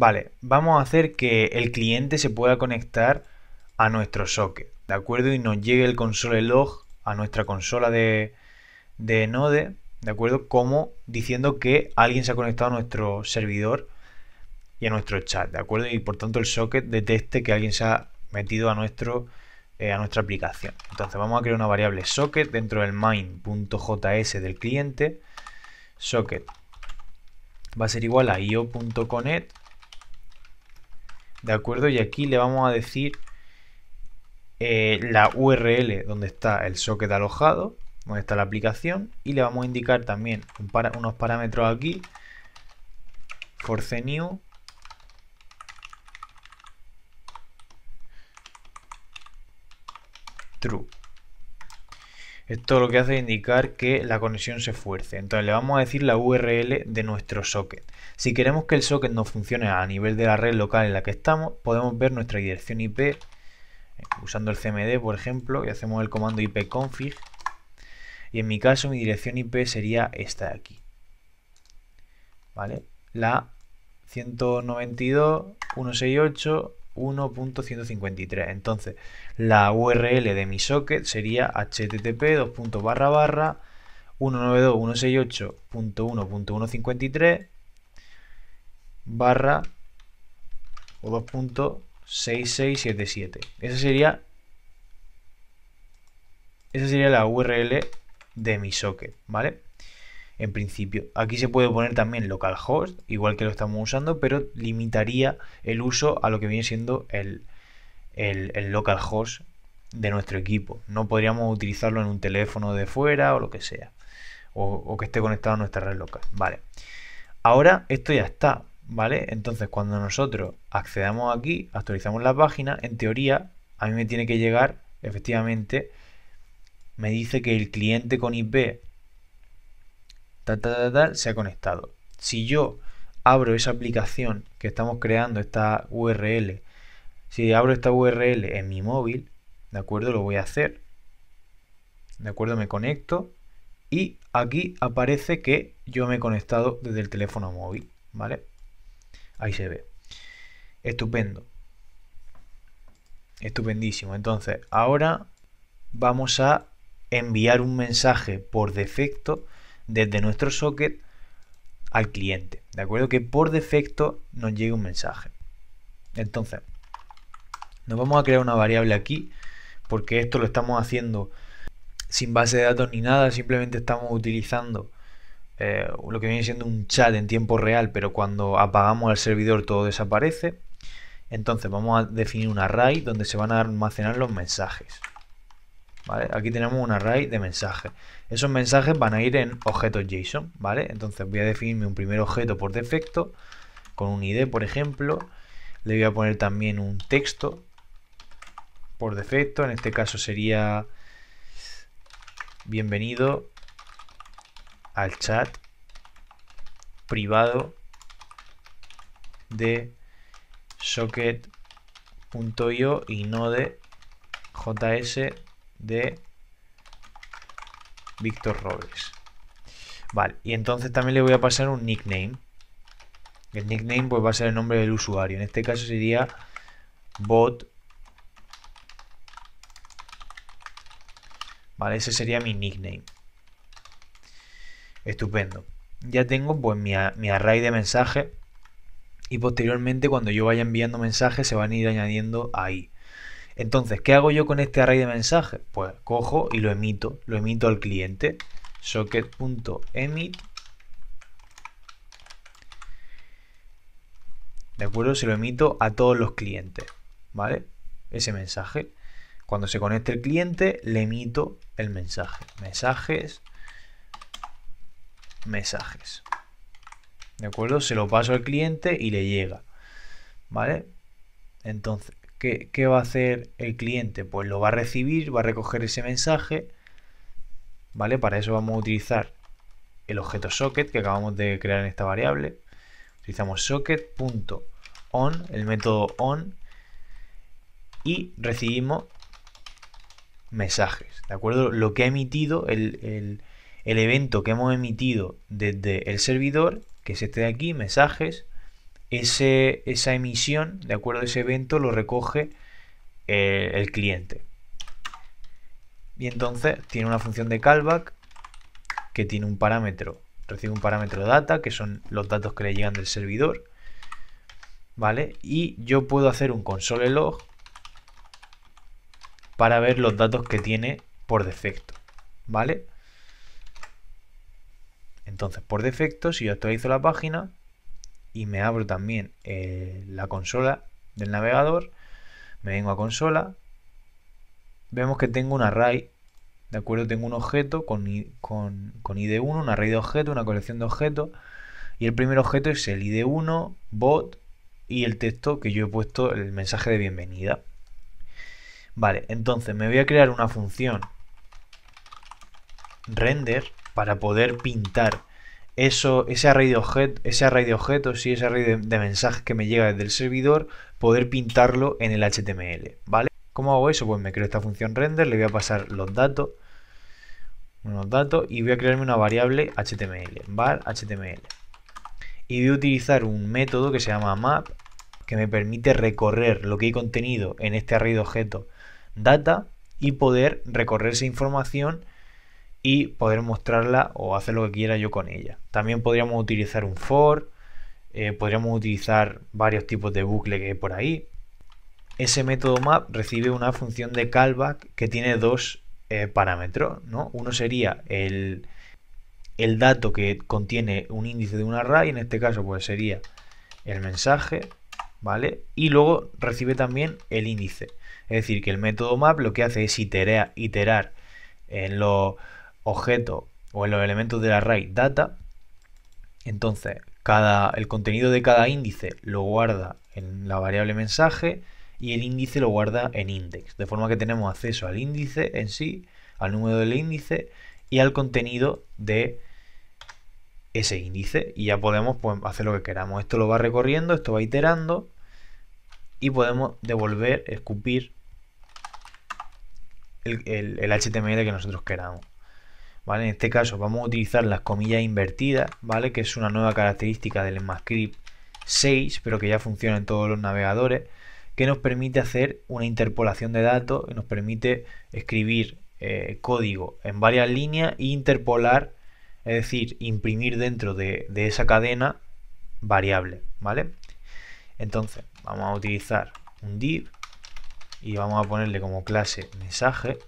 Vale, vamos a hacer que el cliente se pueda conectar a nuestro socket, ¿de acuerdo? Y nos llegue el console log a nuestra consola de, Node, ¿de acuerdo? Como diciendo que alguien se ha conectado a nuestro servidor y a nuestro chat, ¿de acuerdo? Y por tanto el socket deteste que alguien se ha metido a, nuestro, eh, a nuestra aplicación. Entonces vamos a crear una variable socket dentro del main.js del cliente. Socket va a ser igual a io.connect ¿De acuerdo? Y aquí le vamos a decir eh, la URL donde está el socket alojado, donde está la aplicación, y le vamos a indicar también unos parámetros aquí, force new, true. Esto lo que hace es indicar que la conexión se fuerce. Entonces le vamos a decir la URL de nuestro socket. Si queremos que el socket no funcione a nivel de la red local en la que estamos, podemos ver nuestra dirección IP eh, usando el CMD, por ejemplo, y hacemos el comando ipconfig. Y en mi caso mi dirección IP sería esta de aquí. ¿Vale? La 192.168 1.153. Entonces, la URL de mi socket sería http 192.168.1.153 barra o 2.6677. Esa sería esa sería la URL de mi socket, ¿vale? en principio. Aquí se puede poner también localhost, igual que lo estamos usando, pero limitaría el uso a lo que viene siendo el, el, localhost de nuestro equipo. No podríamos utilizarlo en un teléfono de fuera o lo que sea, o, o que esté conectado a nuestra red local. Vale, ahora esto ya está. ¿Vale? Entonces cuando nosotros accedamos aquí, actualizamos la página, en teoría a mí me tiene que llegar, efectivamente, me dice que el cliente con IP se ha conectado. Si yo abro esa aplicación que estamos creando, esta URL, si abro esta URL en mi móvil, ¿de acuerdo? Lo voy a hacer. ¿De acuerdo? Me conecto y aquí aparece que yo me he conectado desde el teléfono móvil, ¿vale? Ahí se ve. Estupendo. Estupendísimo. Entonces, ahora vamos a enviar un mensaje por defecto desde nuestro socket al cliente. ¿De acuerdo? Que por defecto nos llegue un mensaje. Entonces, nos vamos a crear una variable aquí, porque esto lo estamos haciendo sin base de datos ni nada, simplemente estamos utilizando eh, lo que viene siendo un chat en tiempo real, pero cuando apagamos el servidor todo desaparece. Entonces vamos a definir un array donde se van a almacenar los mensajes. Aquí tenemos un array de mensajes. Esos mensajes van a ir en objetos JSON, ¿vale? Entonces voy a definirme un primer objeto por defecto, con un ID, por ejemplo. Le voy a poner también un texto por defecto. En este caso sería bienvenido al chat privado de socket.io y no de js de Víctor Robles. Vale, y entonces también le voy a pasar un nickname. El nickname pues, va a ser el nombre del usuario. En este caso sería bot. Vale, ese sería mi nickname. Estupendo. Ya tengo pues mi, mi array de mensajes y posteriormente cuando yo vaya enviando mensajes se van a ir añadiendo ahí. Entonces, ¿qué hago yo con este array de mensajes? Pues cojo y lo emito, lo emito al cliente, socket.emit. ¿De acuerdo? Se lo emito a todos los clientes, ¿vale? Ese mensaje. Cuando se conecte el cliente, le emito el mensaje. Mensajes, mensajes. ¿De acuerdo? Se lo paso al cliente y le llega. ¿Vale? Entonces, ¿qué, va a hacer el cliente? Pues lo va a recibir, va a recoger ese mensaje, ¿vale? Para eso vamos a utilizar el objeto socket que acabamos de crear en esta variable. Utilizamos socket.on, el método on, y recibimos mensajes, ¿de acuerdo? Lo que ha emitido, el, el evento que hemos emitido desde el servidor, que es este de aquí, mensajes, esa emisión, de acuerdo a ese evento, lo recoge eh, el cliente. Y entonces tiene una función de callback que tiene un parámetro, recibe un parámetro data, que son los datos que le llegan del servidor. ¿Vale? Y yo puedo hacer un console log para ver los datos que tiene por defecto. ¿Vale? Entonces, por defecto, si yo actualizo la página, y me abro también eh, la consola del navegador, me vengo a consola, vemos que tengo un array, ¿de acuerdo? Tengo un objeto con, con, con ID1, un array de objetos, una colección de objetos, y el primer objeto es el ID1, bot y el texto que yo he puesto, el mensaje de bienvenida. Vale, entonces me voy a crear una función render para poder pintar eso, ese array de objetos, ese array de objetos y ese array de, mensajes que me llega desde el servidor, poder pintarlo en el HTML, ¿vale? ¿Cómo hago eso? Pues me creo esta función render, le voy a pasar los datos, unos datos, y voy a crearme una variable HTML, var HTML. Y voy a utilizar un método que se llama map, que me permite recorrer lo que hay contenido en este array de objetos data y poder recorrer esa información y poder mostrarla o hacer lo que quiera yo con ella. También podríamos utilizar un for, eh, podríamos utilizar varios tipos de bucle que hay por ahí. Ese método map recibe una función de callback que tiene dos eh, parámetros. ¿no? Uno sería el, el dato que contiene un índice de un array, en este caso pues sería el mensaje, ¿vale? Y luego recibe también el índice. Es decir, que el método map lo que hace es iterar en los objeto o en los elementos del array data. Entonces, cada, el contenido de cada índice lo guarda en la variable mensaje y el índice lo guarda en index. De forma que tenemos acceso al índice en sí, al número del índice y al contenido de ese índice. Y ya podemos pues, hacer lo que queramos. Esto lo va recorriendo, esto va iterando y podemos devolver, escupir el HTML que nosotros queramos. En este caso vamos a utilizar las comillas invertidas, ¿vale? Que es una nueva característica del ECMAScript 6, pero que ya funciona en todos los navegadores, que nos permite hacer una interpolación de datos, y nos permite escribir eh, código en varias líneas e interpolar, es decir, imprimir dentro de, esa cadena variable, ¿vale? Entonces, vamos a utilizar un div y vamos a ponerle como clase mensaje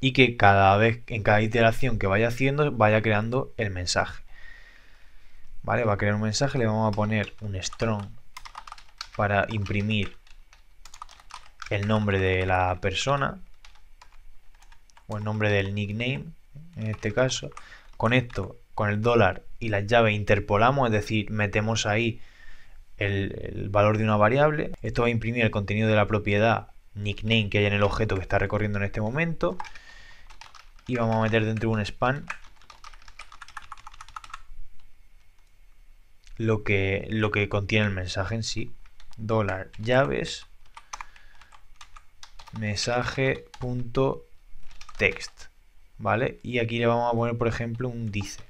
y que cada vez, en cada iteración que vaya haciendo, vaya creando el mensaje. ¿Vale? Va a crear un mensaje, le vamos a poner un strong para imprimir el nombre de la persona o el nombre del nickname, en este caso. Con esto, con el dólar y las llaves interpolamos, es decir, metemos ahí el, el valor de una variable. Esto va a imprimir el contenido de la propiedad nickname que hay en el objeto que está recorriendo en este momento y vamos a meter dentro de un span lo que, lo que contiene el mensaje en sí. Dólar llaves mensaje.text. ¿Vale? Y aquí le vamos a poner, por ejemplo, un dice.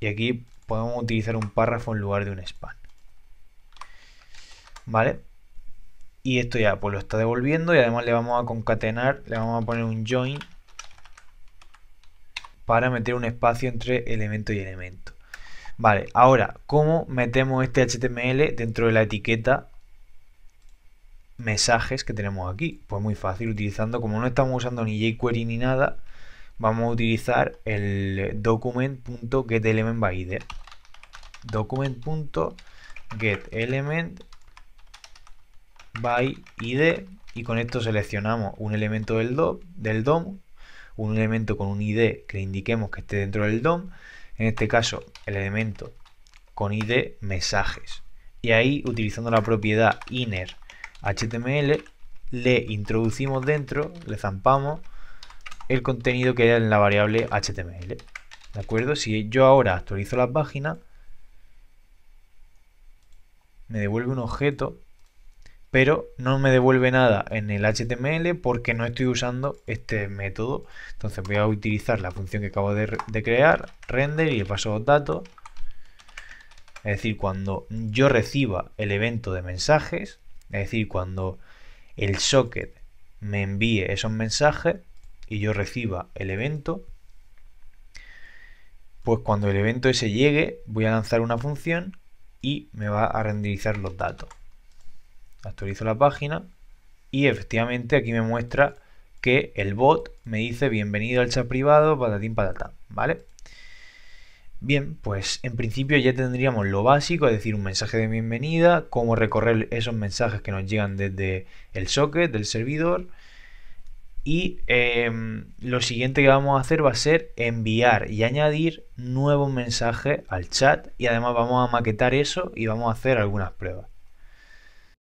Y aquí podemos utilizar un párrafo en lugar de un span. ¿Vale? y esto ya pues lo está devolviendo y además le vamos a concatenar, le vamos a poner un join para meter un espacio entre elemento y elemento. Vale, ahora, ¿cómo metemos este HTML dentro de la etiqueta mensajes que tenemos aquí? Pues muy fácil, utilizando, como no estamos usando ni jQuery ni nada, vamos a utilizar el document.getElementById document.getElement by id y con esto seleccionamos un elemento del, del DOM, un elemento con un id que le indiquemos que esté dentro del DOM, en este caso el elemento con id mensajes. Y ahí utilizando la propiedad innerHTML le introducimos dentro, le zampamos el contenido que hay en la variable HTML. ¿De acuerdo? Si yo ahora actualizo la página, me devuelve un objeto pero no me devuelve nada en el HTML porque no estoy usando este método. Entonces voy a utilizar la función que acabo de, crear, render, y le paso los datos. Es decir, cuando yo reciba el evento de mensajes, es decir, cuando el socket me envíe esos mensajes y yo reciba el evento, pues cuando el evento ese llegue voy a lanzar una función y me va a renderizar los datos. Actualizo la página y efectivamente aquí me muestra que el bot me dice bienvenido al chat privado, patatín patatán, ¿vale? Bien, pues en principio ya tendríamos lo básico, es decir, un mensaje de bienvenida, cómo recorrer esos mensajes que nos llegan desde el socket del servidor. Y em, lo siguiente que vamos a hacer va a ser enviar y añadir nuevos mensajes al chat y además vamos a maquetar eso y vamos a hacer algunas pruebas.